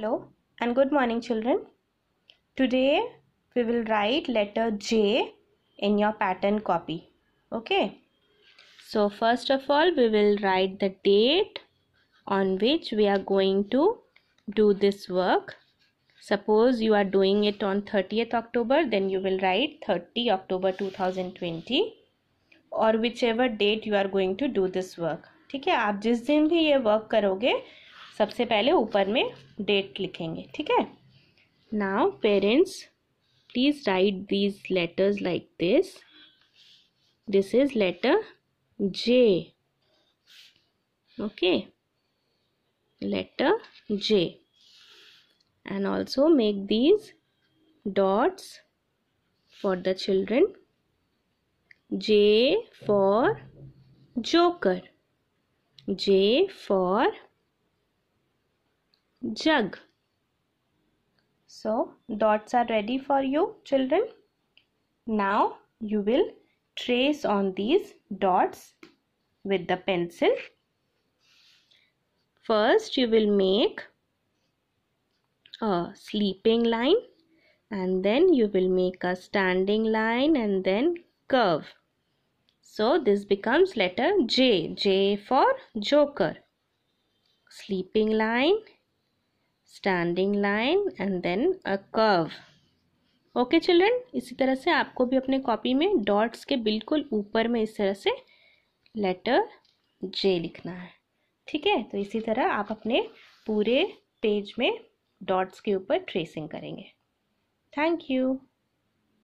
Hello and good morning children. Today we will write letter J in your pattern copy. Okay. So first of all we will write the date on which we are going to do this work. Suppose you are doing it on 30th October then you will write 30 October 2020 or whichever date you are going to do this work. ठीक है आप जिस दिन भी ये work करोगे सबसे पहले ऊपर में डेट लिखेंगे ठीक है now parents please write these letters like this this is letter J okay letter J and also make these dots for the children J for joker J for jug. So dots are ready for you children. Now you will trace on these dots with the pencil. First you will make a sleeping line and then you will make a standing line and then curve. So this becomes letter J. J for joker. Sleeping line standing line and then a curve okay children इसी तरह से आपको भी अपने copy में dots के बिल्कुल ऊपर में इस तरह से लेटर जे लिखना है ठीक है तो इसी तरह आप अपने पूरे पेज में डॉट्स के ऊपर ट्रेसिंग करेंगे थैंक यू